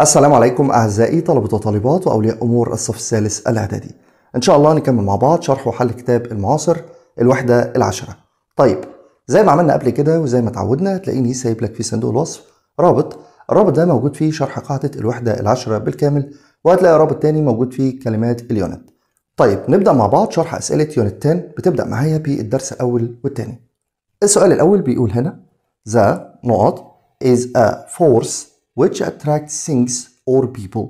السلام عليكم أعزائي طلبة وطالبات وأولياء أمور الصف الثالث الإعدادي إن شاء الله نكمل مع بعض شرح وحل كتاب المعاصر الوحدة العشرة طيب زي ما عملنا قبل كده وزي ما اتعودنا هتلاقيني سايب لك في صندوق الوصف رابط الرابط ده موجود فيه شرح قاعدة الوحدة العشرة بالكامل وهتلاقي رابط تاني موجود فيه كلمات اليونت طيب نبدأ مع بعض شرح أسئلة يونت 10 بتبدأ معايا بالدرس الأول والتاني السؤال الأول بيقول هنا ذا نقط is a force which attracts things or people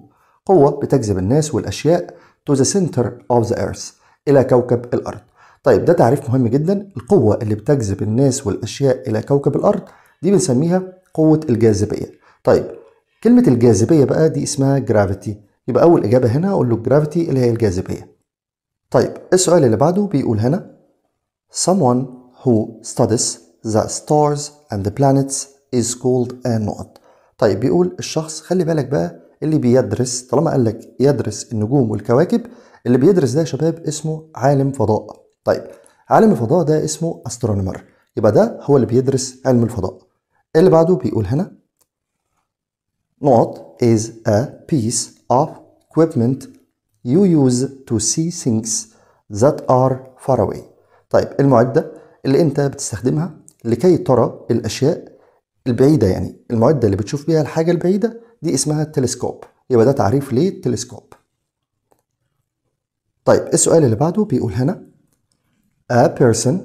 قوة بتجذب الناس والأشياء to the center of the earth إلى كوكب الأرض طيب ده تعريف مهم جدا القوة اللي بتجذب الناس والأشياء إلى كوكب الأرض دي بنسميها قوة الجاذبية طيب كلمة الجاذبية بقى دي اسمها gravity يبقى أول إجابة هنا أقول له gravity اللي هي الجاذبية طيب السؤال اللي بعده بيقول هنا someone who studies the stars and the planets is called a nut طيب بيقول الشخص خلي بالك بقى اللي بيدرس طالما قال لك يدرس النجوم والكواكب اللي بيدرس ده يا شباب اسمه عالم فضاء طيب عالم الفضاء ده اسمه استرونومر يبقى ده هو اللي بيدرس علم الفضاء اللي بعده بيقول هنا نقط is a piece of equipment you use to see things that are far away طيب المعدة اللي انت بتستخدمها لكي ترى الأشياء البعيده يعني المعده اللي بتشوف بيها الحاجه البعيده دي اسمها التلسكوب يبقى ده تعريف للتلسكوب طيب السؤال اللي بعده بيقول هنا a person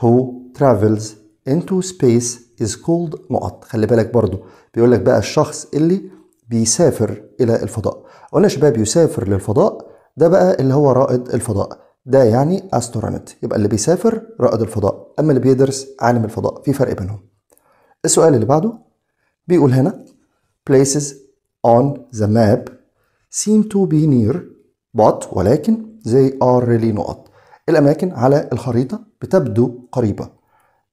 who travels into space is called نقط خلي بالك برضو بيقول لك بقى الشخص اللي بيسافر الى الفضاء قلنا شباب يسافر للفضاء ده بقى اللي هو رائد الفضاء ده يعني أسترونت يبقى اللي بيسافر رائد الفضاء اما اللي بيدرس عالم الفضاء في فرق بينهم السؤال اللي بعده بيقول هنا places on the map seem to be near but ولكن they are really not الأماكن على الخريطة بتبدو قريبة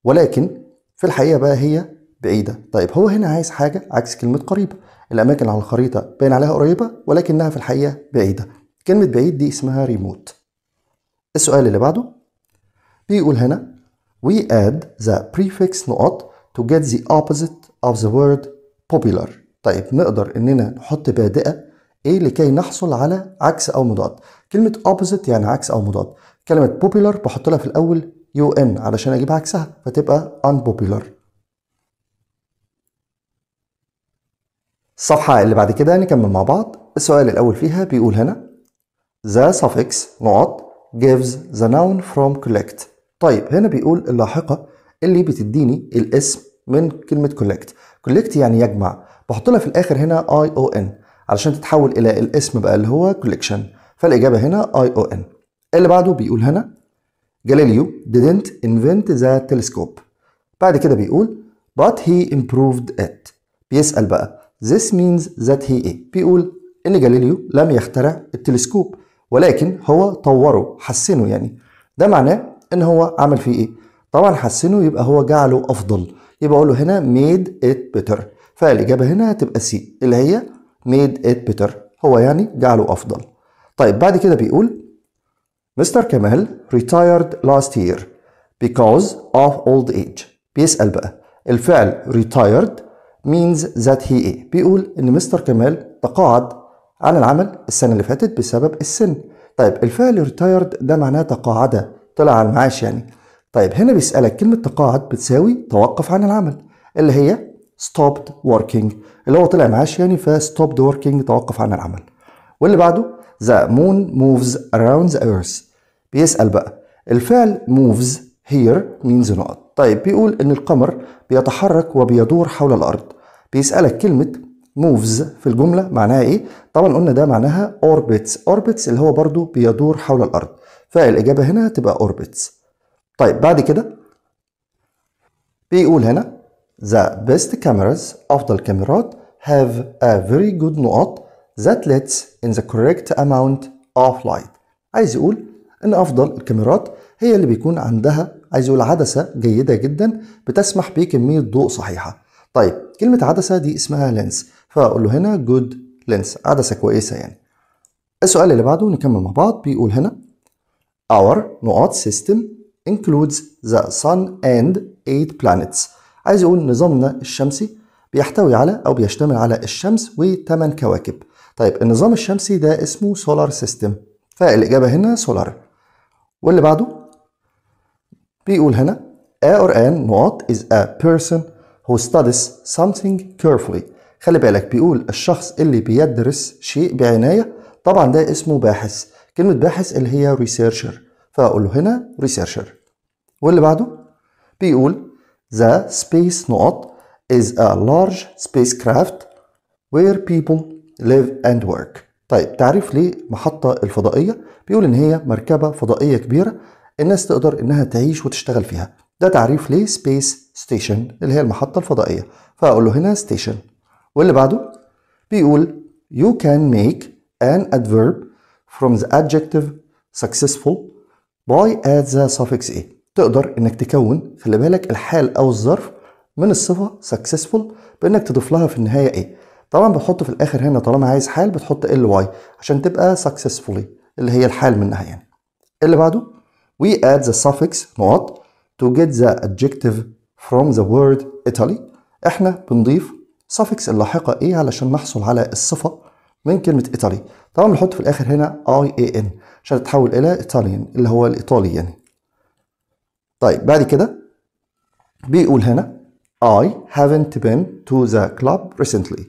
ولكن في الحقيقة بقى هي بعيدة طيب هو هنا عايز حاجة عكس كلمة قريبة الأماكن على الخريطة باين عليها قريبة ولكنها في الحقيقة بعيدة كلمة بعيد دي اسمها ريموت السؤال اللي بعده بيقول هنا we add the prefix نقط to get the opposite of the word popular طيب نقدر اننا نحط بادئه ايه لكي نحصل على عكس او مضاد كلمه opposite يعني عكس او مضاد كلمه popular بحط لها في الاول يو ان علشان اجيب عكسها فتبقى unpopular الصفحه اللي بعد كده نكمل مع بعض السؤال الاول فيها بيقول هنا the suffix نقط gives the noun from collect طيب هنا بيقول اللاحقه اللي بتديني الاسم من كلمه كولكت كولكت يعني يجمع بحط لها في الاخر هنا اي او ان علشان تتحول الى الاسم بقى اللي هو كولكشن فالاجابه هنا اي او ان اللي بعده بيقول هنا جاليليو didn't invent the telescope بعد كده بيقول but he improved it بيسأل بقى this means that he ايه بيقول ان جاليليو لم يخترع التلسكوب ولكن هو طوره حسنه يعني ده معناه ان هو عمل فيه ايه طبعا حسنه يبقى هو جعله افضل يبقى اقول له هنا made it better فالاجابه هنا هتبقى سي اللي هي made it better هو يعني جعله افضل طيب بعد كده بيقول مستر كمال retired last year because of old age بيسأل بقى الفعل retired means that he ايه بيقول ان مستر كمال تقاعد عن العمل السنة اللي فاتت بسبب السن طيب الفعل retired ده معناه تقاعد طلع على المعاش يعني طيب هنا بيسألك كلمة تقاعد بتساوي توقف عن العمل اللي هي stopped working اللي هو طلع معاش يعني فstopped working توقف عن العمل واللي بعده the moon moves around the earth بيسأل بقى الفعل moves here means نقط طيب بيقول ان القمر بيتحرك وبيدور حول الارض بيسألك كلمة moves في الجملة معناها ايه طبعا قلنا ده معناها orbits orbits اللي هو برضو بيدور حول الارض فالإجابة هنا تبقى orbits طيب بعد كده بيقول هنا The best cameras أفضل كاميرات have a very good نقط that lets in the correct amount of light عايز يقول إن أفضل الكاميرات هي اللي بيكون عندها عايز يقول عدسة جيدة جدا بتسمح بكمية ضوء صحيحة طيب كلمة عدسة دي اسمها لينس فأقول له هنا جود لينس عدسة كويسة يعني السؤال اللي بعده نكمل مع بعض بيقول هنا our نقاط system includes the sun and eight planets عايز يقول نظامنا الشمسي بيحتوي على أو بيشتمل على الشمس وثمان كواكب طيب النظام الشمسي ده اسمه solar system فالإجابة هنا solar واللي بعده بيقول هنا A or an not is a person who studies something carefully خلي بالك بيقول الشخص اللي بيدرس شيء بعناية طبعا ده اسمه باحث كلمة باحث اللي هي researcher فاقول له هنا ريسيرشر واللي بعده بيقول the space نقط is a large spacecraft where people live and work طيب تعريف محطة الفضائية بيقول إن هي مركبة فضائية كبيرة الناس تقدر إنها تعيش وتشتغل فيها ده تعريف space station اللي هي المحطة الفضائية فأقول له هنا station واللي بعده بيقول you can make an adverb from the adjective successful باي ات the suffix a تقدر انك تكون خلي بالك الحال او الظرف من الصفه successful بانك تضيف لها في النهايه ايه طبعا بتحط في الاخر هنا طالما عايز حال بتحط ال واي عشان تبقى successfully اللي هي الحال منها يعني اللي بعده we add the suffix نقط to get the adjective from the word Italy احنا بنضيف suffix اللاحقه ايه علشان نحصل على الصفه من كلمه Italy طبعا بنحط في الاخر هنا i a n عشان تتحول الى ايطاليان اللي هو الايطالي يعني طيب بعد كده بيقول هنا I haven't been to the club recently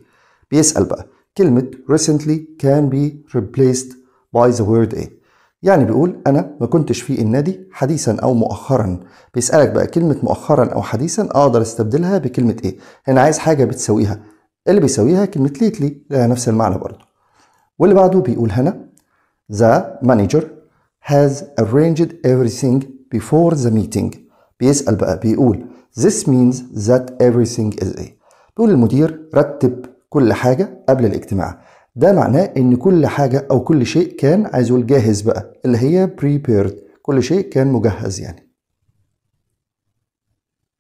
بيسأل بقى كلمة recently can be replaced by the word a يعني بيقول أنا ما كنتش في النادي حديثا أو مؤخرا بيسألك بقى كلمة مؤخرا أو حديثا أقدر استبدلها بكلمة ايه هنا عايز حاجة بتسويها اللي بيسويها كلمة lately لها نفس المعنى برضه واللي بعده بيقول هنا The manager has arranged everything before the meeting بيسأل بقى بيقول This means that everything is A بيقول المدير رتب كل حاجة قبل الاجتماع ده معناه ان كل حاجة او كل شيء كان عايز يقول جاهز بقى اللي هي prepared كل شيء كان مجهز يعني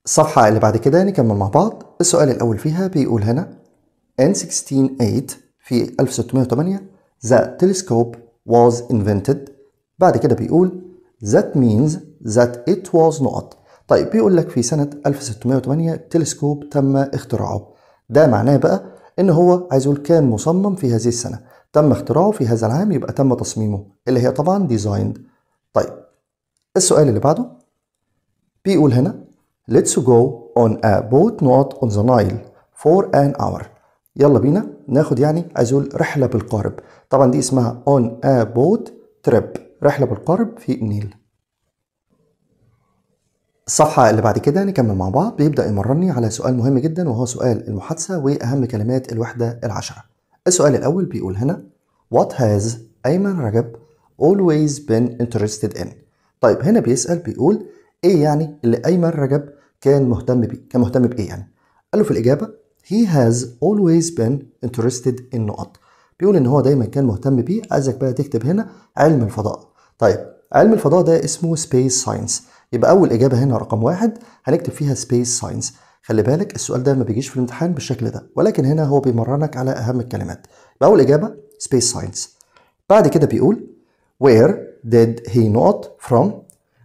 الصفحة اللي بعد كده نكمل مع بعض السؤال الأول فيها بيقول هنا n 8 في 1608 The telescope was invented بعد كده بيقول that means that it was not طيب بيقول لك في سنة 1608 تلسكوب تم اختراعه ده معناه بقى ان هو عايز يقول كان مصمم في هذه السنة تم اختراعه في هذا العام يبقى تم تصميمه اللي هي طبعا ديزايند طيب السؤال اللي بعده بيقول هنا let's go on a boat not on the Nile for an hour يلا بينا ناخد يعني ازول رحله بالقارب طبعا دي اسمها on a boat trip رحله بالقارب في النيل الصفحة اللي بعد كده نكمل مع بعض بيبدأ يمرني على سؤال مهم جدا وهو سؤال المحادثة وأهم كلمات الوحدة العشرة. السؤال الأول بيقول هنا What has أيمن رجب always been interested in؟ طيب هنا بيسأل بيقول إيه يعني اللي أيمن رجب كان مهتم بيه؟ كان مهتم بإيه يعني؟ قال له في الإجابة he has always been interested in نقط بيقول ان هو دايما كان مهتم بيه عايزك بقى تكتب هنا علم الفضاء طيب علم الفضاء ده اسمه سبيس ساينس يبقى اول اجابه هنا رقم واحد هنكتب فيها سبيس ساينس خلي بالك السؤال ده ما بيجيش في الامتحان بالشكل ده ولكن هنا هو بيمرنك على اهم الكلمات يبقى اول اجابه سبيس ساينس بعد كده بيقول where did he not from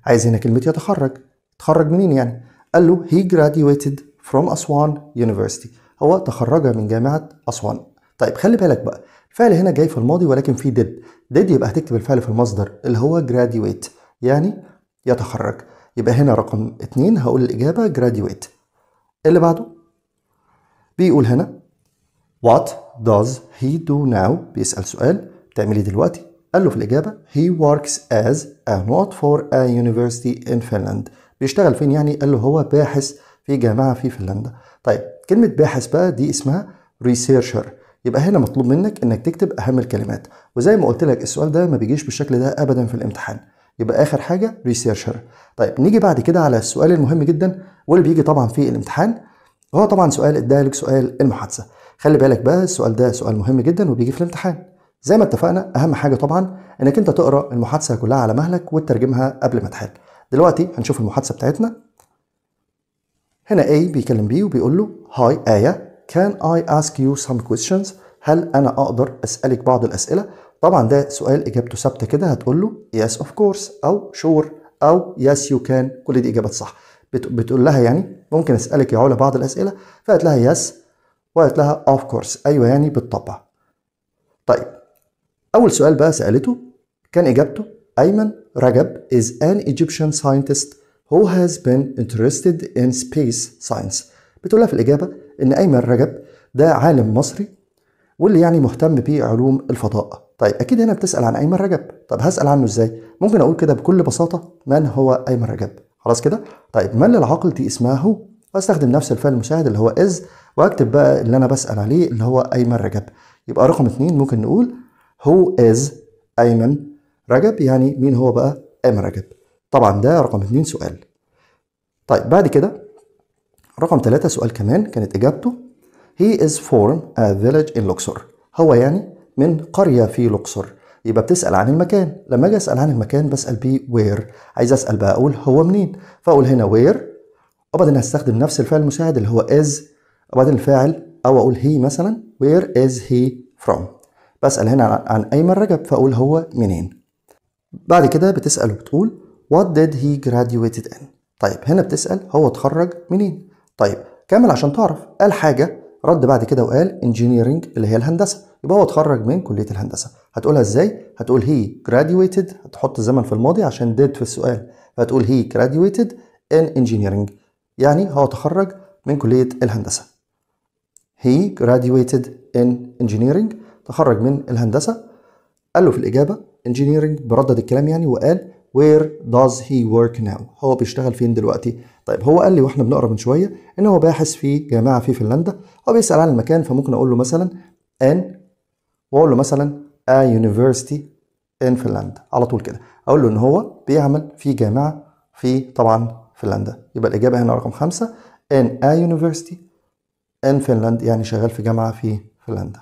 عايز هنا كلمه يتخرج تخرج منين يعني قال له he graduated from Aswan University هو تخرج من جامعة أسوان طيب خلي بالك بقى الفعل هنا جاي في الماضي ولكن في ديد ديد يبقى هتكتب الفعل في المصدر اللي هو graduate يعني يتخرج يبقى هنا رقم اتنين هقول الإجابة graduate اللي بعده بيقول هنا what does he do now بيسأل سؤال بتعملي ايه دلوقتي قال له في الإجابة he works as a not for a university in Finland بيشتغل فين يعني قال له هو باحث في جامعة في فنلندا طيب كلمة باحث بقى دي اسمها ريسيرشر يبقى هنا مطلوب منك انك تكتب اهم الكلمات وزي ما قلت لك السؤال ده ما بيجيش بالشكل ده ابدا في الامتحان يبقى اخر حاجه ريسيرشر طيب نيجي بعد كده على السؤال المهم جدا واللي بيجي طبعا في الامتحان هو طبعا سؤال ادالك لك سؤال المحادثه خلي بالك بقى السؤال ده سؤال مهم جدا وبيجي في الامتحان زي ما اتفقنا اهم حاجه طبعا انك انت تقرا المحادثه كلها على مهلك وتترجمها قبل ما تحل دلوقتي هنشوف المحادثه بتاعتنا هنا A بيكلم B وبيقول له هاي آية can I ask you some questions هل أنا أقدر أسألك بعض الأسئلة طبعا ده سؤال إجابته ثابتة كده هتقول له yes of course أو sure أو yes you can كل دي إجابات صح بتقول لها يعني ممكن أسألك يا علا بعض الأسئلة فقالت لها yes وقالت لها of course أيوه يعني بالطبع طيب أول سؤال بقى سألته كان إجابته أيمن رجب is an Egyptian scientist who has been interested in space science بتقولها في الإجابة إن أيمن رجب ده عالم مصري واللي يعني مهتم بعلوم الفضاء طيب أكيد هنا بتسأل عن أيمن رجب طب هسأل عنه إزاي ممكن أقول كده بكل بساطة من هو أيمن رجب خلاص كده طيب من للعقل دي اسمها هو واستخدم نفس الفعل المساعد اللي هو از واكتب بقى اللي انا بسال عليه اللي هو ايمن رجب يبقى رقم اتنين ممكن نقول هو از ايمن رجب يعني مين هو بقى ايمن رجب طبعا ده رقم اتنين سؤال طيب بعد كده رقم ثلاثة سؤال كمان كانت إجابته he is from a village in Luxor هو يعني من قرية في لوكسور يبقى بتسأل عن المكان لما أجي أسأل عن المكان بسأل بيه where عايز أسأل بقى أقول هو منين فأقول هنا where وبعدين هستخدم نفس الفعل المساعد اللي هو is وبعدين الفاعل أو أقول he مثلا where is he from بسأل هنا عن أيمن رجب فأقول هو منين بعد كده بتسأل وبتقول What did he graduated in طيب هنا بتسأل هو اتخرج منين طيب كمل عشان تعرف قال حاجة رد بعد كده وقال engineering اللي هي الهندسة يبقى هو اتخرج من كلية الهندسة هتقولها ازاي هتقول he graduated هتحط الزمن في الماضي عشان did في السؤال فهتقول he graduated in engineering يعني هو تخرج من كلية الهندسة he graduated in engineering تخرج من الهندسة قال له في الإجابة engineering بردد الكلام يعني وقال where does he work now هو بيشتغل فين دلوقتي طيب هو قال لي واحنا بنقرا من شويه ان هو باحث في جامعه في فنلندا هو بيسال عن المكان فممكن اقول له مثلا ان واقول له مثلا ا يونيفرستي ان فنلندا على طول كده اقول له ان هو بيعمل في جامعه في طبعا فنلندا يبقى الاجابه هنا رقم خمسة ان ا يونيفرستي ان فنلندا يعني شغال في جامعه في فنلندا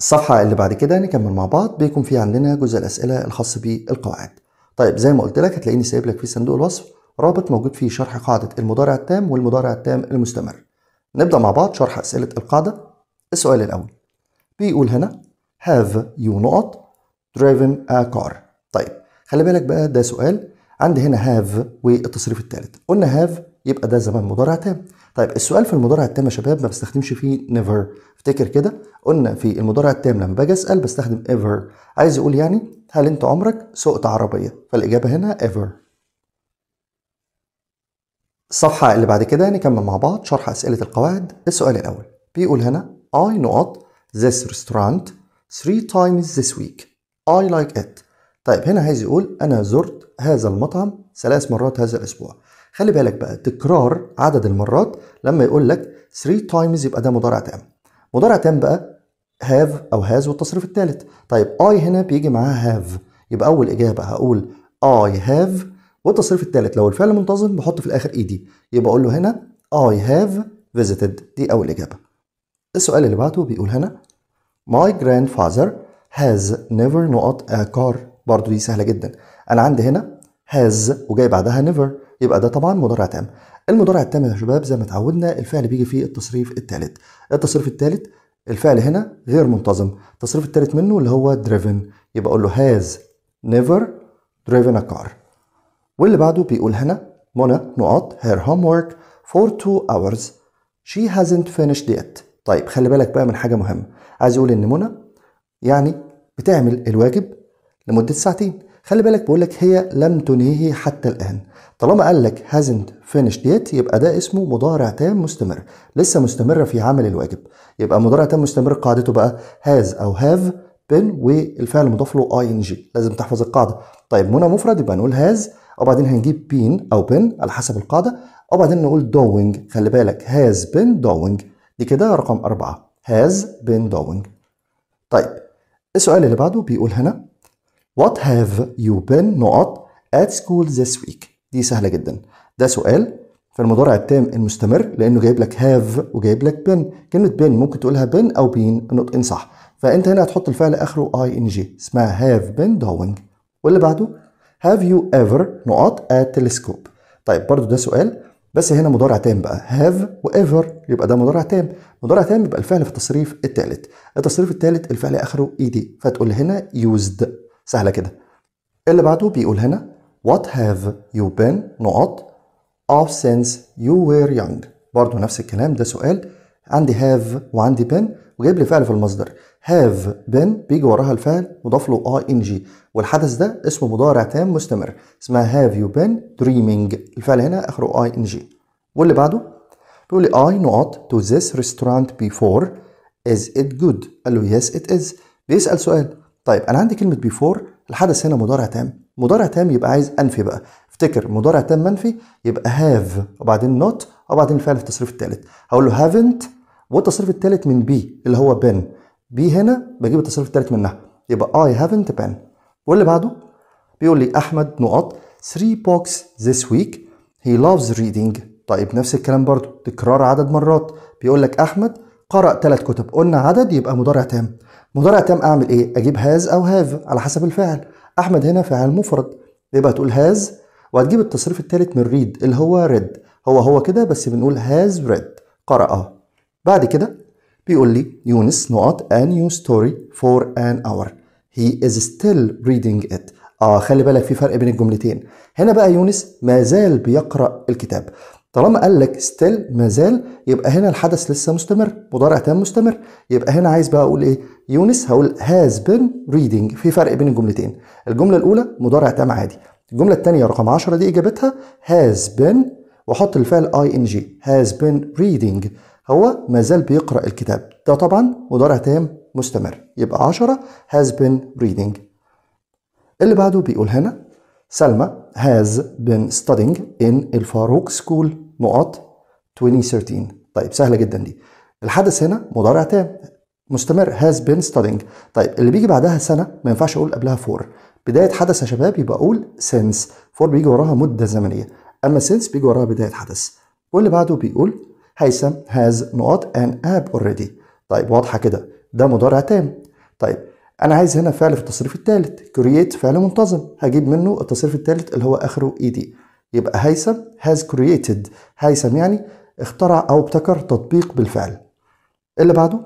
الصفحة اللي بعد كده نكمل مع بعض بيكون في عندنا جزء الأسئلة الخاص بالقواعد طيب زي ما قلت لك هتلاقيني سايب لك في صندوق الوصف رابط موجود فيه شرح قاعدة المضارع التام والمضارع التام المستمر نبدأ مع بعض شرح أسئلة القاعدة السؤال الأول بيقول هنا have you نقط driven a car طيب خلي بالك بقى ده سؤال عندي هنا have والتصريف الثالث قلنا have يبقى ده زمان مضارع تام طيب السؤال في المضارع التام يا شباب ما بستخدمش فيه never افتكر كده قلنا في المضارع التام لما باجي اسال بستخدم ever عايز يقول يعني هل انت عمرك سوقت عربيه فالاجابه هنا ever الصفحه اللي بعد كده نكمل مع بعض شرح اسئله القواعد السؤال الاول بيقول هنا I نقط this restaurant three times this week I like it طيب هنا عايز يقول انا زرت هذا المطعم ثلاث مرات هذا الاسبوع خلي بالك بقى تكرار عدد المرات لما يقول لك 3 times يبقى ده مضارع تام مضارع تام بقى هاف او هاز والتصريف الثالث طيب اي هنا بيجي معاها هاف يبقى اول اجابه هقول اي هاف والتصريف الثالث لو الفعل منتظم بحط في الاخر اي e دي يبقى اقول له هنا اي هاف فيزيتد دي اول اجابه السؤال اللي بعده بيقول هنا my grandfather has never نقط ا كار برضو دي سهله جدا انا عندي هنا هاز وجاي بعدها نيفر يبقى ده طبعا مضارع تام المضارع التام يا شباب زي ما اتعودنا الفعل بيجي فيه التصريف الثالث التصريف الثالث الفعل هنا غير منتظم التصريف الثالث منه اللي هو driven يبقى اقول له has never driven a car واللي بعده بيقول هنا منى نقط her homework for two hours she hasn't finished yet طيب خلي بالك بقى من حاجه مهمه عايز يقول ان منى يعني بتعمل الواجب لمده ساعتين خلي بالك بقول لك هي لم تنهيه حتى الآن طالما قال لك hasn't finished yet يبقى ده اسمه مضارع تام مستمر لسه مستمرة في عمل الواجب يبقى مضارع تام مستمر قاعدته بقى has أو have been والفعل المضاف له ing لازم تحفظ القاعدة طيب منى مفرد يبقى نقول has وبعدين هنجيب been أو been على حسب القاعدة وبعدين نقول doing خلي بالك has been doing دي كده رقم أربعة has been doing طيب السؤال اللي بعده بيقول هنا What have you been not at school this week دي سهلة جدا ده سؤال في المضارع التام المستمر لأنه جايب لك have وجايب لك been كلمة been ممكن تقولها been أو been إن صح فأنت هنا هتحط الفعل آخره ing اسمها have been doing واللي بعده have you ever نقط at telescope طيب برضو ده سؤال بس هنا مضارع تام بقى have وever يبقى ده مضارع تام مضارع تام يبقى الفعل في التصريف الثالث التصريف الثالث الفعل اخره ed فتقول هنا used سهلة كده اللي بعده بيقول هنا What have you been نقط of since you were young برضه نفس الكلام ده سؤال عندي have وعندي been وجايب لي فعل في المصدر have been بيجي وراها الفعل مضاف له ing والحدث ده اسمه مضارع تام مستمر اسمها have you been dreaming الفعل هنا اخره ing واللي بعده بيقول لي I not to this restaurant before is it good قال له yes it is بيسأل سؤال طيب انا عندي كلمه بيفور الحدث هنا مضارع تام مضارع تام يبقى عايز انفي بقى افتكر مضارع تام منفي يبقى هاف وبعدين نوت وبعدين الفعل في التصريف الثالث هقول له هافنت والتصريف الثالث من بي اللي هو بن بي هنا بجيب التصريف الثالث منها يبقى اي هافنت بن واللي بعده بيقول لي احمد نقط 3 بوكس ذس ويك هي لافز ريدنج طيب نفس الكلام برضو تكرار عدد مرات بيقول لك احمد قرأ ثلاث كتب قلنا عدد يبقى مضارع تام مضارع تام اعمل ايه اجيب هاز او هاف على حسب الفعل احمد هنا فعل مفرد يبقى تقول هاز وهتجيب التصريف الثالث من ريد اللي هو ريد هو هو كده بس بنقول هاز ريد قرأه بعد كده بيقول لي يونس نقط a new story for an hour he is still reading it اه خلي بالك في فرق بين الجملتين هنا بقى يونس ما زال بيقرأ الكتاب طالما قال لك ستيل مازال يبقى هنا الحدث لسه مستمر مضارع تام مستمر يبقى هنا عايز بقى اقول ايه يونس هقول هاز بين ريدنج في فرق بين الجملتين الجمله الاولى مضارع تام عادي الجمله الثانيه رقم 10 دي اجابتها هاز بين واحط الفعل اي ان جي هاز بين ريدنج هو مازال بيقرا الكتاب ده طبعا مضارع تام مستمر يبقى 10 هاز بين ريدنج اللي بعده بيقول هنا سلمى has been studying in الفاروق سكول نقط 2013 طيب سهلة جدا دي الحدث هنا مضارع تام مستمر has been studying طيب اللي بيجي بعدها سنة ما ينفعش أقول قبلها for بداية حدث يا شباب يبقى أقول since for بيجي وراها مدة زمنية أما since بيجي وراها بداية حدث واللي بعده بيقول هيثم has نقط an app already طيب واضحة كده ده مضارع تام طيب انا عايز هنا فعل في التصريف الثالث كرييت فعل منتظم هجيب منه التصريف الثالث اللي هو اخره اي دي يبقى هيثم هاز كرييتد هيثم يعني اخترع او ابتكر تطبيق بالفعل اللي بعده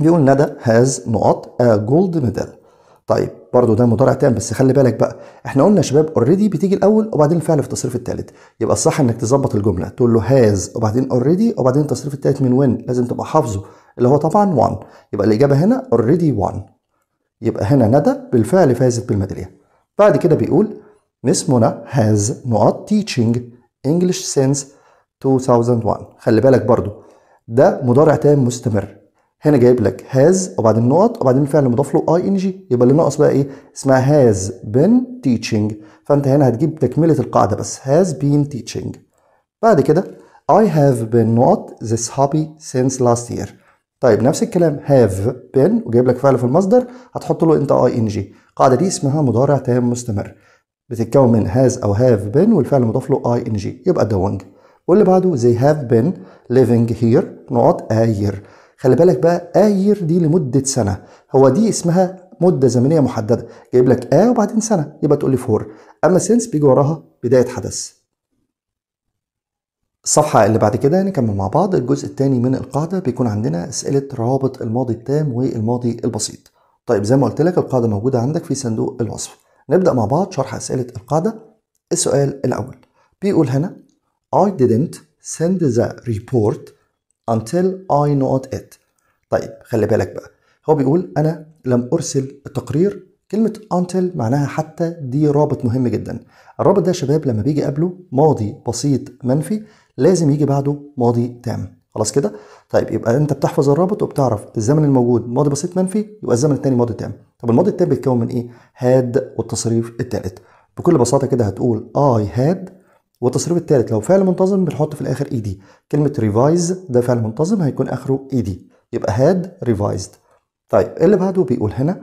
بيقول ندى هاز نقط ا جولد ميدال طيب برضه ده مضارع تام بس خلي بالك بقى احنا قلنا يا شباب اوريدي بتيجي الاول وبعدين الفعل في التصريف الثالث يبقى الصح انك تظبط الجمله تقول له هاز وبعدين اوريدي وبعدين التصريف الثالث من وين لازم تبقى حافظه اللي هو طبعا 1 يبقى الاجابه هنا اوريدي 1 يبقى هنا ندى بالفعل فازت بالميدالية بعد كده بيقول مس منى هاز نقاط teaching انجلش سينس 2001 خلي بالك برضو ده مضارع تام مستمر هنا جايب لك هاز وبعدين نقط وبعدين الفعل مضاف له اي ان جي يبقى اللي ناقص بقى ايه اسمها هاز بين teaching فانت هنا هتجيب تكمله القاعده بس هاز بين teaching بعد كده I have been not this happy since last year طيب نفس الكلام هاف بين وجايب لك فعل في المصدر هتحط له انت اي ان جي القاعده دي اسمها مضارع تام مستمر بتتكون من هاز او هاف بين والفعل مضاف له اي ان جي يبقى دوينج واللي بعده زي هاف بن ليفينج هير نقط اير خلي بالك بقى اير دي لمدة سنة هو دي اسمها مدة زمنية محددة جايب لك ا وبعدين سنة يبقى تقول لي فور أما سينس بيجي وراها بداية حدث الصفحة اللي بعد كده نكمل مع بعض الجزء الثاني من القاعدة بيكون عندنا أسئلة روابط الماضي التام والماضي البسيط. طيب زي ما قلت لك القاعدة موجودة عندك في صندوق الوصف. نبدأ مع بعض شرح أسئلة القاعدة. السؤال الأول بيقول هنا I didn't send the report until I not it. طيب خلي بالك بقى هو بيقول أنا لم أرسل التقرير كلمة until معناها حتى دي رابط مهم جدا الرابط ده يا شباب لما بيجي قبله ماضي بسيط منفي لازم يجي بعده ماضي تام خلاص كده طيب يبقى انت بتحفظ الرابط وبتعرف الزمن الموجود ماضي بسيط منفي يبقى الزمن الثاني ماضي تام طب الماضي التام بيتكون من ايه هاد والتصريف الثالث بكل بساطه كده هتقول اي هاد والتصريف الثالث لو فعل منتظم بنحط في الاخر اي e دي كلمه ريفايز ده فعل منتظم هيكون اخره اي e دي يبقى هاد ريفايزد طيب اللي بعده بيقول هنا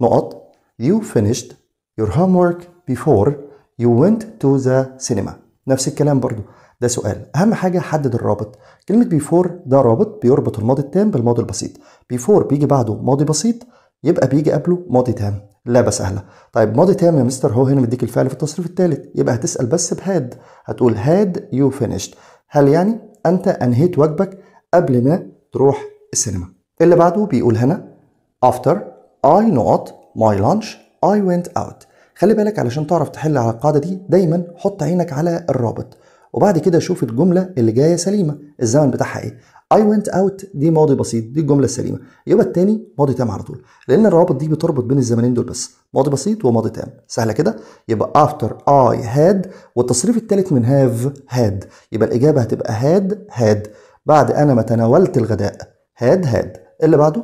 نقط يو فينيشد يور هوم ورك بيفور يو ونت تو ذا سينما نفس الكلام برضو ده سؤال اهم حاجه حدد الرابط كلمه بيفور ده رابط بيربط الماضي التام بالماضي البسيط بيفور بيجي بعده ماضي بسيط يبقى بيجي قبله ماضي تام لعبه سهله طيب ماضي تام يا مستر هو هنا مديك الفعل في التصريف الثالث يبقى هتسال بس بهاد هتقول هاد يو فينيشد هل يعني انت انهيت واجبك قبل ما تروح السينما اللي بعده بيقول هنا after I not my lunch I went out خلي بالك علشان تعرف تحل على القاعده دي دايما حط عينك على الرابط وبعد كده شوف الجمله اللي جايه سليمه الزمن بتاعها ايه I went out دي ماضي بسيط دي الجملة السليمة يبقى التاني ماضي تام على طول لأن الروابط دي بتربط بين الزمنين دول بس ماضي بسيط وماضي تام سهلة كده يبقى after I had والتصريف التالت من have had يبقى الإجابة هتبقى had had بعد أنا ما تناولت الغداء had had اللي بعده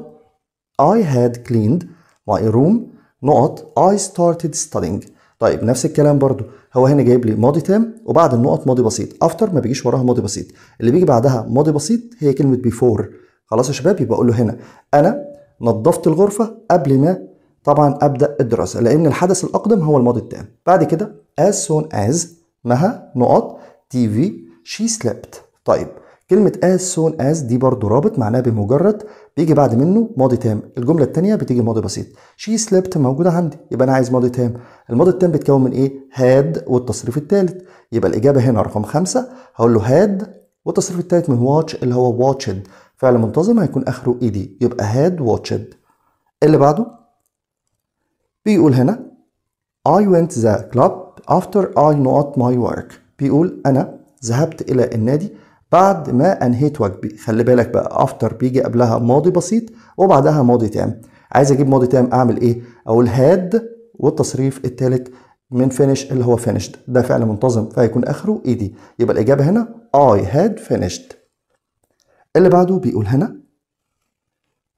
I had cleaned my room نقط I started studying طيب نفس الكلام برضو هو هنا جايب لي ماضي تام وبعد النقط ماضي بسيط افتر ما بيجيش وراها ماضي بسيط اللي بيجي بعدها ماضي بسيط هي كلمه بيفور خلاص يا شباب يبقى اقول له هنا انا نظفت الغرفه قبل ما طبعا ابدا الدراسه لان الحدث الاقدم هو الماضي التام بعد كده as soon as مها نقط تي في شي سليبت طيب كلمة as soon as دي برضو رابط معناها بمجرد بيجي بعد منه ماضي تام الجمله الثانيه بتيجي ماضي بسيط شي سليبت موجوده عندي يبقى انا عايز ماضي تام الماضي التام بيتكون من ايه هاد والتصريف الثالث يبقى الاجابه هنا رقم خمسة هقول له هاد والتصريف الثالث من واتش اللي هو واتشد فعل منتظم هيكون اخره اي دي يبقى هاد واتشد اللي بعده بيقول هنا I went the club after I not my work بيقول انا ذهبت الى النادي بعد ما انهيت واجبي خلي بالك بقى افتر بيجي قبلها ماضي بسيط وبعدها ماضي تام عايز اجيب ماضي تام اعمل ايه اقول هاد والتصريف الثالث من فينش اللي هو فينشد ده فعل منتظم فهيكون اخره اي دي يبقى الاجابه هنا اي هاد فينشد اللي بعده بيقول هنا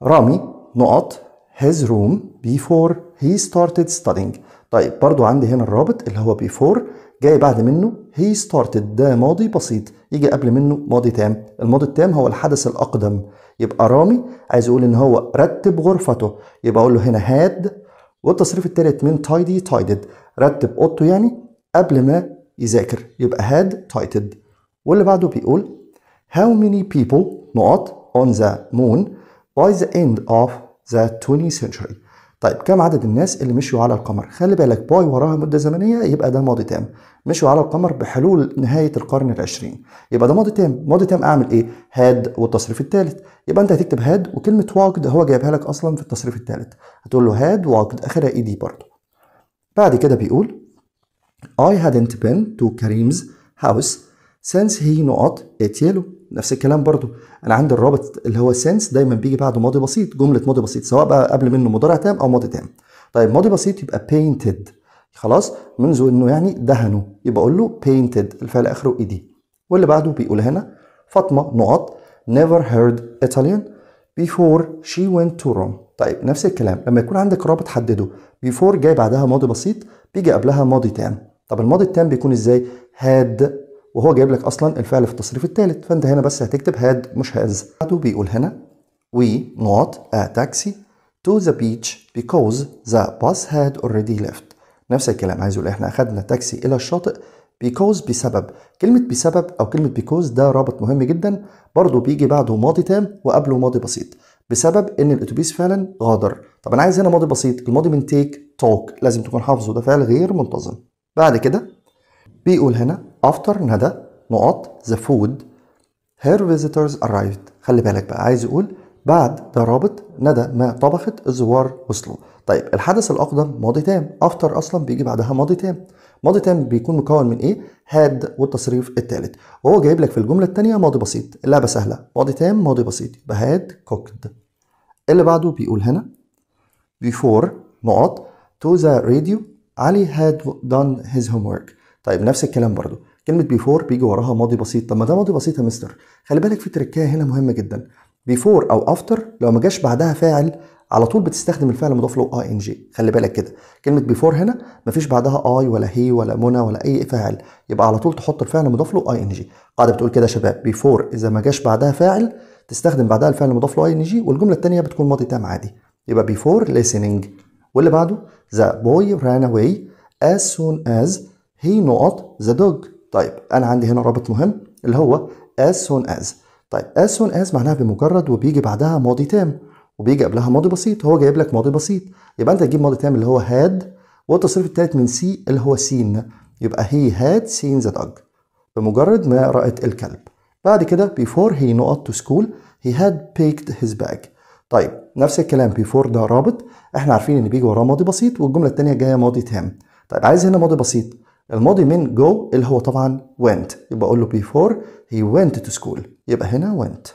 رامي نقط هاز روم before he started studying طيب برضو عندي هنا الرابط اللي هو before جاي بعد منه هي ستارتد ده ماضي بسيط يجي قبل منه ماضي تام الماضي التام هو الحدث الأقدم يبقى رامي عايز يقول إن هو رتب غرفته يبقى أقول له هنا هاد والتصريف التالت من تايدي تايدد رتب أوضته يعني قبل ما يذاكر يبقى هاد تايتد واللي بعده بيقول How many people نقط on the moon by the end of the 20th century طيب كم عدد الناس اللي مشوا على القمر خلي بالك باي وراها مده زمنيه يبقى ده ماضي تام مشوا على القمر بحلول نهايه القرن العشرين يبقى ده ماضي تام ماضي تام اعمل ايه هاد والتصريف الثالث يبقى انت هتكتب هاد وكلمه واكد هو جايبها لك اصلا في التصريف الثالث هتقول له هاد واكد اخرها اي دي برضه بعد كده بيقول I hadn't been to Karim's house سنس هي نقاط يلو نفس الكلام برضو انا عندي الرابط اللي هو سنس دايما بيجي بعده ماضي بسيط جمله ماضي بسيط سواء بقى قبل منه مضارع تام او ماضي تام طيب ماضي بسيط يبقى painted خلاص منذ انه يعني دهنه يبقى اقول له painted الفعل اخره اي دي واللي بعده بيقول هنا فاطمه نقط never heard Italian before she went to Rome طيب نفس الكلام لما يكون عندك رابط حدده before جاي بعدها ماضي بسيط بيجي قبلها ماضي تام طب الماضي التام بيكون ازاي had وهو جايب لك اصلا الفعل في التصريف الثالث فانت هنا بس هتكتب هاد مش هاز بيقول هنا we not a taxi to the beach because the bus had already left نفس الكلام عايز يقول احنا اخذنا تاكسي الى الشاطئ بيكوز بسبب كلمة بسبب أو كلمة بيكوز ده رابط مهم جدا برضه بيجي بعده ماضي تام وقبله ماضي بسيط بسبب إن الأتوبيس فعلا غادر طب أنا عايز هنا ماضي بسيط الماضي من تيك توك لازم تكون حافظه ده فعل غير منتظم بعد كده بيقول هنا after ندى نقط the food her visitors arrived خلي بالك بقى عايز يقول بعد ده رابط ندى ما طبخت الزوار وصلوا طيب الحدث الاقدم ماضي تام after اصلا بيجي بعدها ماضي تام ماضي تام بيكون مكون من ايه هاد والتصريف الثالث وهو جايب لك في الجمله الثانيه ماضي بسيط اللعبه سهله ماضي تام ماضي بسيط يبقى هاد كوكد اللي بعده بيقول هنا before نقط to the radio علي had done his homework طيب نفس الكلام برضو كلمه بيفور بيجي وراها ماضي بسيط طب ما ده ماضي بسيط يا مستر خلي بالك في تركايه هنا مهمه جدا بيفور او افتر لو ما جاش بعدها فاعل على طول بتستخدم الفعل المضاف له اي ان جي خلي بالك كده كلمه بيفور هنا ما فيش بعدها اي ولا هي ولا منى ولا اي فاعل يبقى على طول تحط الفعل المضاف له اي ان جي قاعده بتقول كده يا شباب بيفور اذا ما جاش بعدها فاعل تستخدم بعدها الفعل المضاف له اي ان جي والجمله الثانيه بتكون ماضي تام عادي يبقى بيفور listening واللي بعده the boy ran away as soon as he not the dog طيب انا عندي هنا رابط مهم اللي هو as soon as طيب as soon as معناها بمجرد وبيجي بعدها ماضي تام وبيجي قبلها ماضي بسيط هو جايب لك ماضي بسيط يبقى انت تجيب ماضي تام اللي هو had والتصريف الثالث من سي اللي هو سين يبقى هي had seen the dog بمجرد ما رأت الكلب بعد كده before he نقط to school he had picked his bag طيب نفس الكلام before ده رابط احنا عارفين ان بيجي وراه ماضي بسيط والجمله الثانيه جايه ماضي تام طيب عايز هنا ماضي بسيط الماضي من جو اللي هو طبعا went يبقى اقول له before he went to school يبقى هنا went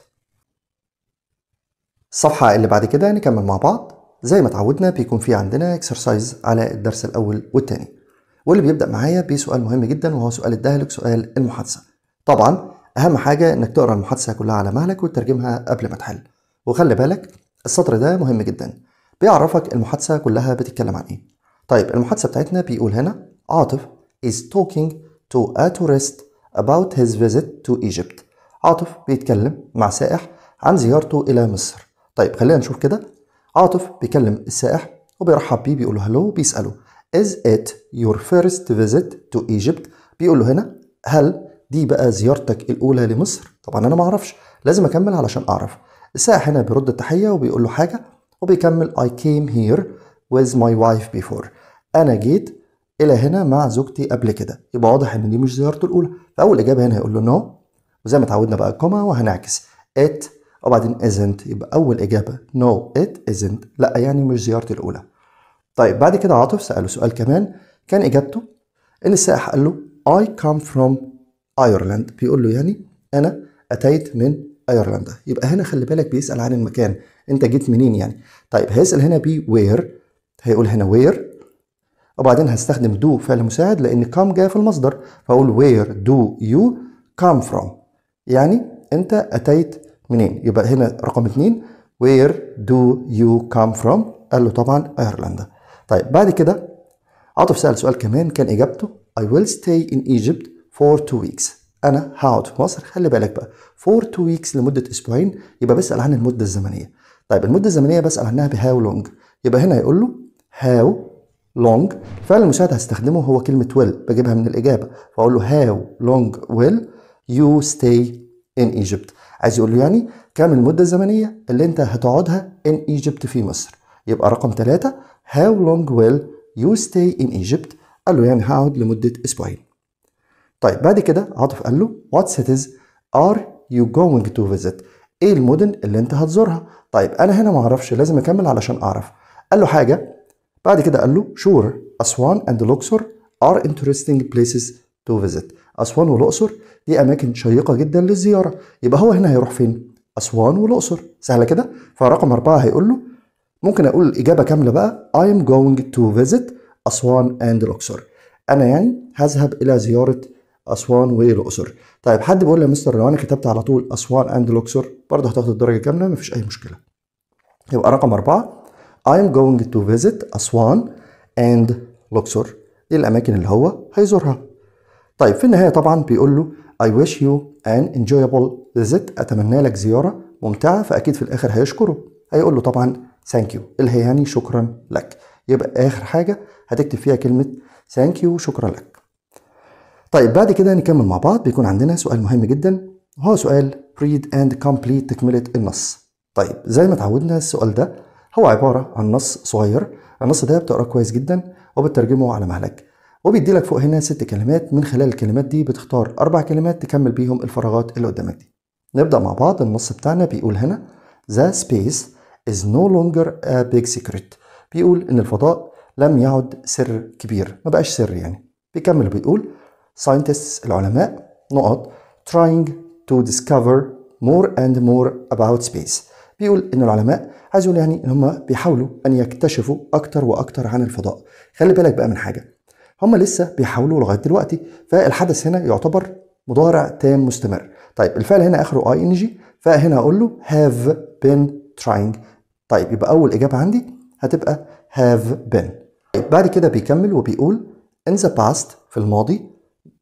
الصفحة اللي بعد كده نكمل مع بعض زي ما اتعودنا بيكون في عندنا اكسرسايز على الدرس الاول والتاني واللي بيبدأ معايا بسؤال مهم جدا وهو سؤال الدهلك سؤال المحادثة طبعا اهم حاجة انك تقرأ المحادثة كلها على مهلك وتترجمها قبل ما تحل وخلي بالك السطر ده مهم جدا بيعرفك المحادثة كلها بتتكلم عن ايه طيب المحادثة بتاعتنا بيقول هنا عاطف is talking to a tourist about his visit to Egypt عاطف بيتكلم مع سائح عن زيارته إلى مصر طيب خلينا نشوف كده عاطف بيكلم السائح وبيرحب بيه بيقول له هلو بيسأله is it your first visit to Egypt بيقول له هنا هل دي بقى زيارتك الأولى لمصر طبعا أنا ما أعرفش لازم أكمل علشان أعرف السائح هنا بيرد التحية وبيقول له حاجة وبيكمل I came here with my wife before أنا جيت الى هنا مع زوجتي قبل كده يبقى واضح ان دي مش زيارته الاولى فاول اجابه هنا هيقول له نو no. وزي ما اتعودنا بقى الكوما وهنعكس ات وبعدين isn't يبقى اول اجابه نو no, it isn't لا يعني مش زيارتي الاولى طيب بعد كده عاطف ساله سؤال كمان كان اجابته ان السائح قال له I come from Ireland بيقول له يعني انا اتيت من ايرلندا يبقى هنا خلي بالك بيسال عن المكان انت جيت منين يعني طيب هيسال هنا بي وير هيقول هنا وير وبعدين هستخدم دو فعل مساعد لان كام جاية في المصدر فاقول وير دو يو كام فروم يعني انت اتيت منين يبقى هنا رقم اتنين وير دو يو كام فروم قال له طبعا ايرلندا طيب بعد كده عاطف سأل سؤال كمان كان اجابته I will stay in Egypt for two weeks انا هقعد في مصر خلي بالك بقى for two weeks لمده اسبوعين يبقى بسال عن المده الزمنيه طيب المده الزمنيه بسال عنها بهاو لونج يبقى هنا هيقول له هاو long الفعل المشاهد هستخدمه هو كلمة will بجيبها من الإجابة فأقول له how long will you stay in Egypt عايز يقول له يعني كم المدة الزمنية اللي أنت هتقعدها in Egypt في مصر يبقى رقم ثلاثة how long will you stay in Egypt قال له يعني هقعد لمدة أسبوعين طيب بعد كده عاطف قال له what cities are you going to visit ايه المدن اللي انت هتزورها طيب انا هنا معرفش لازم اكمل علشان اعرف قال له حاجه بعد كده قال له شور أسوان أند الأقصر آر interesting بليسز تو فيزيت أسوان والأقصر دي أماكن شيقة جدا للزيارة يبقى هو هنا هيروح فين؟ أسوان والأقصر سهلة كده فرقم أربعة هيقول له ممكن أقول إجابة كاملة بقى I am going to visit أسوان and الأقصر أنا يعني هذهب إلى زيارة أسوان والأقصر طيب حد بيقول لي يا مستر لو أنا كتبت على طول أسوان and الأقصر برضه هتاخد الدرجة كاملة مفيش أي مشكلة يبقى رقم أربعة I'm going to visit أسوان and Luxor دي الأماكن اللي هو هيزورها طيب في النهاية طبعا بيقول له I wish you an enjoyable visit أتمنى لك زيارة ممتعة فأكيد في الآخر هيشكره هيقول له طبعا thank you اللي هي يعني شكرا لك يبقى آخر حاجة هتكتب فيها كلمة thank you شكرا لك طيب بعد كده نكمل مع بعض بيكون عندنا سؤال مهم جدا هو سؤال read and complete تكملة النص طيب زي ما اتعودنا السؤال ده هو عبارة عن نص صغير النص ده بتقراه كويس جدا وبترجمه على مهلك وبيدي لك فوق هنا ست كلمات من خلال الكلمات دي بتختار أربع كلمات تكمل بيهم الفراغات اللي قدامك دي نبدأ مع بعض النص بتاعنا بيقول هنا The space is no longer a big secret بيقول إن الفضاء لم يعد سر كبير ما بقاش سر يعني بيكمل بيقول scientists العلماء نقط trying to discover more and more about space بيقول إن العلماء عايز يقول يعني ان هم بيحاولوا ان يكتشفوا اكتر واكتر عن الفضاء خلي بالك بقى من حاجه هم لسه بيحاولوا لغايه دلوقتي فالحدث هنا يعتبر مضارع تام مستمر طيب الفعل هنا اخره اي ان جي فهنا اقول له هاف بين تراينج طيب يبقى اول اجابه عندي هتبقى هاف بين طيب بعد كده بيكمل وبيقول in the past في الماضي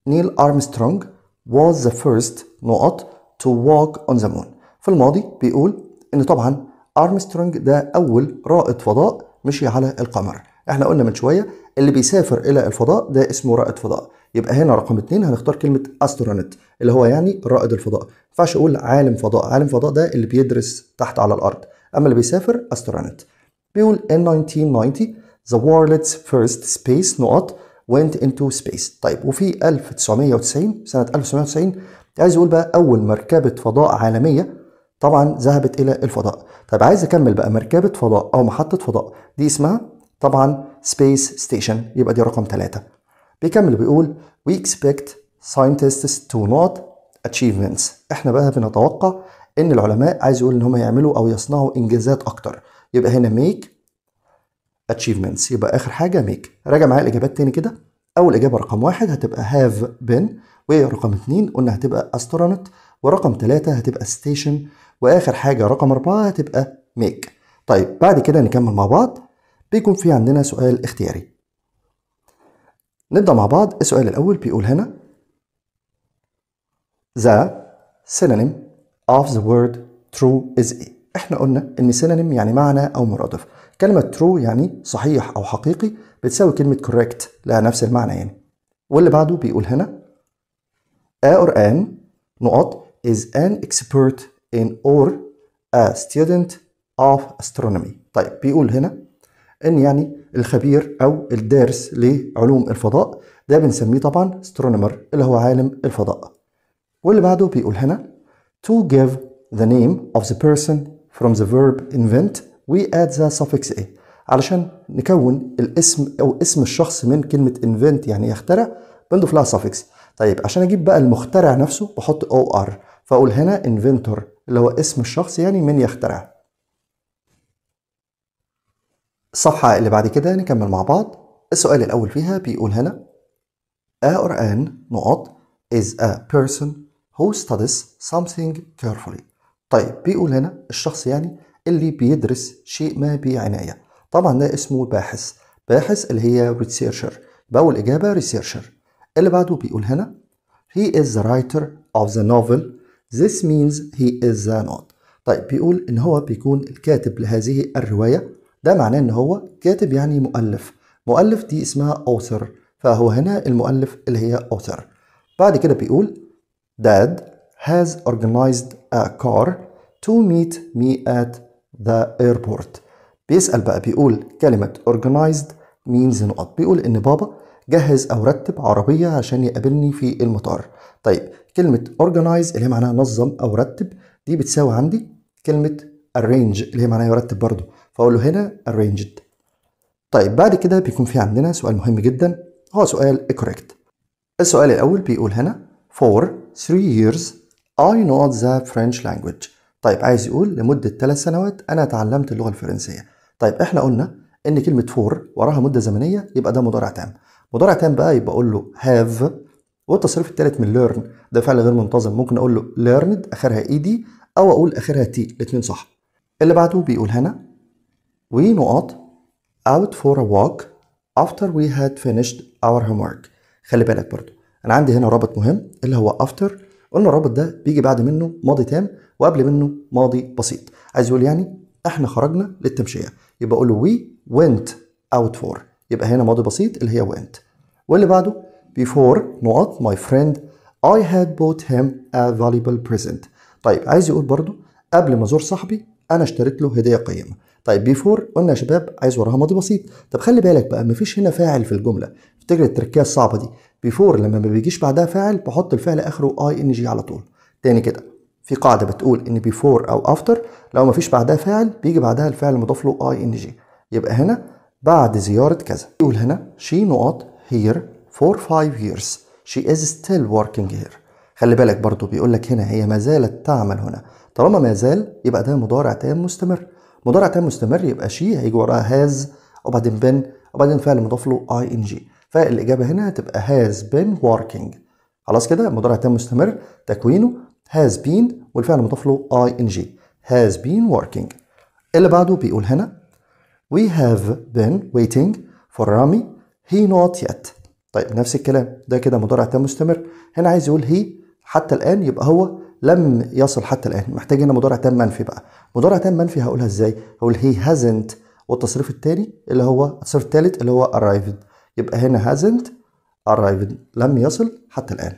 نيل ارمسترونج was the first نقط to walk on the moon في الماضي بيقول ان طبعا ارمسترونج ده اول رائد فضاء مشي على القمر احنا قلنا من شويه اللي بيسافر الى الفضاء ده اسمه رائد فضاء يبقى هنا رقم اتنين هنختار كلمه استرونت اللي هو يعني رائد الفضاء ما ينفعش اقول عالم فضاء عالم فضاء ده اللي بيدرس تحت على الارض اما اللي بيسافر استرونت بيقول in 1990 the world's first space نقط went into space طيب وفي 1990 سنه 1990 عايز يقول بقى اول مركبه فضاء عالميه طبعا ذهبت الى الفضاء طب عايز اكمل بقى مركبه فضاء او محطه فضاء دي اسمها طبعا سبيس ستيشن يبقى دي رقم ثلاثة بيكمل بيقول we expect scientists to not achievements احنا بقى بنتوقع ان العلماء عايز يقول ان هم يعملوا او يصنعوا انجازات اكتر يبقى هنا ميك achievements يبقى اخر حاجه ميك راجع معايا الاجابات تاني كده اول اجابه رقم واحد هتبقى هاف بن ورقم اتنين قلنا هتبقى استرونوت ورقم ثلاثة هتبقى ستيشن واخر حاجه رقم اربعه هتبقى ميك طيب بعد كده نكمل مع بعض بيكون في عندنا سؤال اختياري نبدا مع بعض السؤال الاول بيقول هنا the synonym of the word true is a احنا قلنا ان synonym يعني معنى او مرادف كلمة true يعني صحيح او حقيقي بتساوي كلمة correct لها نفس المعنى يعني واللي بعده بيقول هنا a or an نقط is an expert in or a student of astronomy طيب بيقول هنا ان يعني الخبير او الدارس لعلوم الفضاء ده بنسميه طبعا astronomer اللي هو عالم الفضاء واللي بعده بيقول هنا to give the name of the person from the verb invent we add the suffix a علشان نكون الاسم او اسم الشخص من كلمه invent يعني يخترع بنضيف لها suffix طيب عشان اجيب بقى المخترع نفسه بحط او ار فاقول هنا inventor اللي هو اسم الشخص يعني من يخترع الصفحة اللي بعد كده نكمل مع بعض السؤال الأول فيها بيقول هنا A or an نقط is a person who studies something carefully طيب بيقول هنا الشخص يعني اللي بيدرس شيء ما بعناية طبعا ده اسمه باحث باحث اللي هي researcher بقول إجابة researcher اللي بعده بيقول هنا He is the writer of the novel This means he is a not. طيب بيقول إن هو بيكون الكاتب لهذه الرواية ده معناه إن هو كاتب يعني مؤلف مؤلف دي اسمها author فهو هنا المؤلف اللي هي author بعد كده بيقول Dad has organized a car to meet me at the airport بيسأل بقى بيقول كلمة organized means نقط بيقول إن بابا جهز أو رتب عربية عشان يقابلني في المطار طيب كلمة organize اللي هي معناها نظم أو رتب دي بتساوي عندي كلمة arrange اللي هي معناها يرتب برضه فأقول له هنا arranged طيب بعد كده بيكون في عندنا سؤال مهم جدا هو سؤال correct السؤال الأول بيقول هنا for three years I know the French language طيب عايز يقول لمدة ثلاث سنوات أنا تعلمت اللغة الفرنسية طيب إحنا قلنا إن كلمة for وراها مدة زمنية يبقى ده مضارع تام مضارع تام بقى يبقى أقول له have والتصريف الثالث من ليرن ده فعل غير منتظم ممكن اقول له ليرند اخرها اي دي او اقول اخرها تي الاثنين صح اللي بعده بيقول هنا وي نقط اوت فور ا ووك افتر وي هاد فينيشد اور هوم ورك خلي بالك برضو انا عندي هنا رابط مهم اللي هو افتر قلنا الرابط ده بيجي بعد منه ماضي تام وقبل منه ماضي بسيط عايز يقول يعني احنا خرجنا للتمشيه يبقى اقول له وي ونت اوت فور يبقى هنا ماضي بسيط اللي هي ونت واللي بعده before نقط my friend I had bought him a valuable present طيب عايز يقول برضو قبل ما ازور صاحبي انا اشتريت له هديه قيمه طيب بيفور قلنا يا شباب عايز وراها ماضي بسيط طب خلي بالك بقى مفيش هنا فاعل في الجمله افتكر التركيه الصعبه دي بيفور لما ما بيجيش بعدها فاعل بحط الفعل اخره اي ان جي على طول تاني كده في قاعده بتقول ان بيفور او افتر لو ما فيش بعدها فاعل بيجي بعدها الفعل المضاف له اي ان جي يبقى هنا بعد زياره كذا يقول هنا شي نقط هير for five years she is still working here خلي بالك برضو بيقول لك هنا هي ما زالت تعمل هنا طالما ما زال يبقى ده مضارع تام مستمر مضارع تام مستمر يبقى شي هيجي وراها هاز وبعدين بن وبعدين فعل مضاف له اي ان جي فالاجابه هنا هتبقى هاز بن working خلاص كده مضارع تام مستمر تكوينه هاز بين والفعل مضاف له اي ان جي هاز بين working اللي بعده بيقول هنا we have been waiting for Rami he not yet طيب نفس الكلام ده كده مضارع تام مستمر هنا عايز يقول هي حتى الان يبقى هو لم يصل حتى الان محتاج هنا مضارع تام منفي بقى مضارع تام منفي هقولها ازاي هقول هي هازنت والتصريف الثاني اللي هو التصريف الثالث اللي هو arrived يبقى هنا هازنت arrived لم يصل حتى الان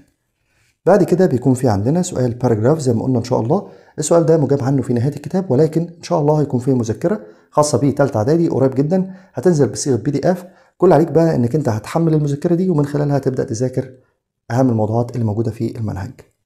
بعد كده بيكون في عندنا سؤال باراجراف زي ما قلنا ان شاء الله السؤال ده مجاب عنه في نهايه الكتاب ولكن ان شاء الله هيكون فيه مذكره خاصه بيه ثالثه اعدادي قريب جدا هتنزل بصيغه بي دي اف كل عليك بقى انك انت هتحمل المذكره دي ومن خلالها تبدا تذاكر اهم الموضوعات اللي موجوده في المنهج